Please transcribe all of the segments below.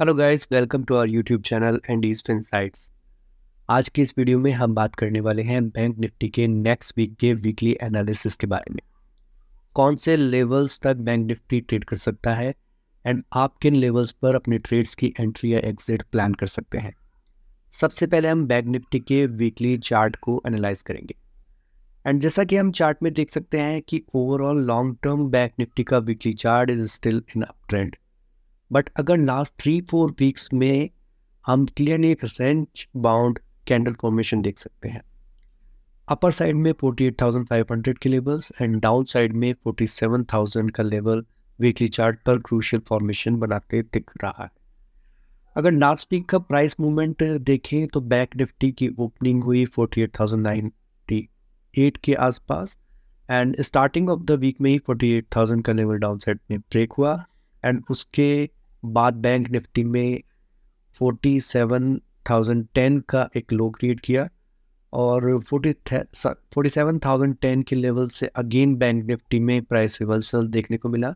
hello guys welcome to our YouTube channel and east insights आज की इस video में हम बात करने वाले हैं बैंक निफ्टी के नेक्स्ट वीक के वीकली एनालिसिस के बारे में कौन से लेवल्स तक बैंक निफ्टी ट्रेड कर सकता है एंड आप किन लेवल्स पर अपने ट्रेड्स की एंट्री या एग्जिट प्लान कर सकते हैं सबसे पहले हम बैंक निफ्टी के वीकली चार्ट को एनालाइज करेंगे एंड जैसा कि हम चार्ट में देख सकते हैं कि overall long term Bank Nifty का weekly chart is still in up trend but अगर लास्ट थ्री फोर वीक्स में हम क्लियरली एक रेंच बाउंड कैंडल फॉर्मेशन देख सकते हैं अपर साइड में 48,500 के लेवल्स एंड डाउन साइड में 47,000 का लेवल वीकली चार्ट पर क्रूशियल फॉर्मेशन बनाते दिख रहा है अगर लास्ट वीक का प्राइस मूवमेंट देखें तो बैक निफ्टी की ओपनिंग हुई 48,098 के आसपास and starting of the week में ही 48,000 का लेवल डाउन साइड में ब्रेक हुआ एंड उसके बाद बैंक निफ्टी में फोर्टी सेवन थाउजेंड टेन का एक लो क्रिएट किया और forty forty seven thousand ten के लेवल से अगेन बैंक निफ्टी में प्राइस रिवर्सल देखने को मिला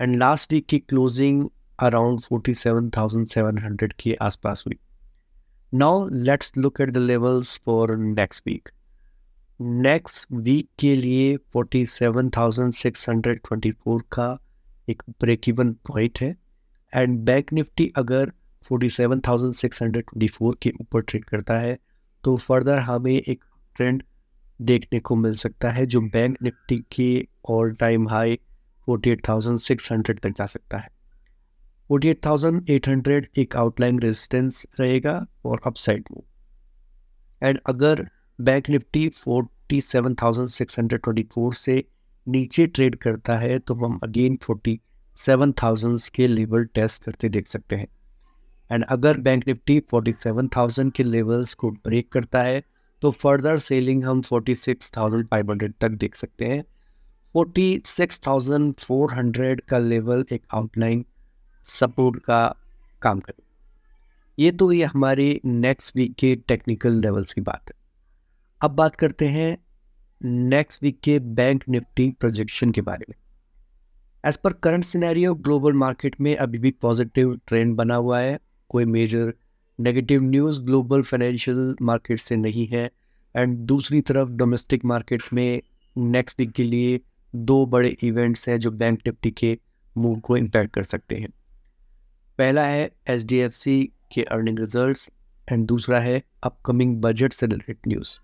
एंड लास्ट वीक की closing around forty seven thousand seven hundred के आसपास हुई now let's look at the levels for next week next week के लिए forty seven thousand six hundred twenty four का एक ब्रेक इवन पॉइंट है and Bank Nifty अगर 47,624 के ऊपर ट्रेड करता है तो फर्दर हमें एक ट्रेंड देखने को मिल सकता है जो बैंक निफ्टी के ऑल टाइम हाई 48,600 तक जा सकता है 48,800 एक आउटलाइन रेजिस्टेंस रहेगा और अपसाइड मूव एंड अगर बैंक निफ्टी 47,624 से नीचे ट्रेड करता है तो हम अगेन 40 सेवन थाउजेंड के लेवल टेस्ट करते देख सकते हैं एंड अगर Bank Nifty forty seven thousand के लेवल्स को ब्रेक करता है तो फर्दर सेलिंग हम forty six thousand five hundred तक देख सकते हैं forty six thousand four hundred का लेवल एक आउटलाइन सपोर्ट का काम करे ये तो ये हमारे नेक्स्ट वीक के टेक्निकल लेवल्स की बात है अब बात करते हैं नेक्स्ट वीक के बैंक निफ्टी प्रोजेक्शन के बारे में as per current scenario global market में अभी भी पॉजिटिव ट्रेंड बना हुआ है कोई major negative news global financial market से नहीं है एंड दूसरी तरफ डोमेस्टिक मार्केट में नेक्स्ट वीक के लिए दो बड़े इवेंट्स हैं जो बैंक निफ्टी के मूव को इम्पैक्ट कर सकते हैं पहला है एच के अर्निंग रिजल्ट एंड दूसरा है अपकमिंग बजट से related news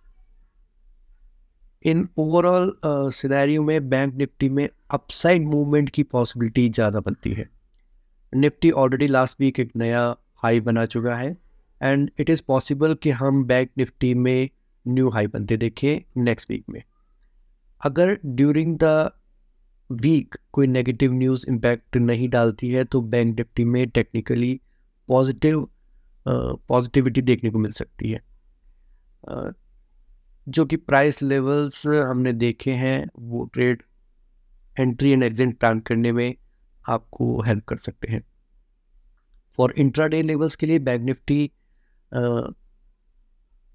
in overall scenario uh, में बैंक निफ्टी में अपसाइड मूवमेंट की पॉसिबिलिटी ज़्यादा बनती है निफ्टी ऑलरेडी लास्ट वीक एक नया हाई बना चुका है एंड इट इज़ पॉसिबल कि हम बैंक निफ्टी में न्यू हाई बनते देखें नेक्स्ट वीक में अगर ड्यूरिंग द वीक कोई नेगेटिव न्यूज़ इम्पैक्ट नहीं डालती है तो बैंक निफ्टी में टेक्निकली पॉजिटिव पॉजिटिविटी देखने को मिल सकती है uh, जो कि प्राइस लेवल्स हमने देखे हैं वो trade entry and exit plan करने में आपको हेल्प कर सकते हैं फॉर इंट्राडे लेवल्स के लिए बैंक निफ्टी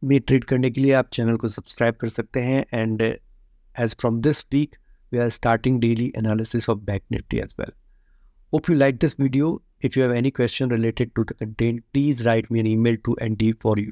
में ट्रेड करने के लिए आप चैनल को सब्सक्राइब कर सकते हैं and as from this week we are starting daily analysis of Bank Nifty as well hope you like this video if you have any question related to the content please write me an email to N D for you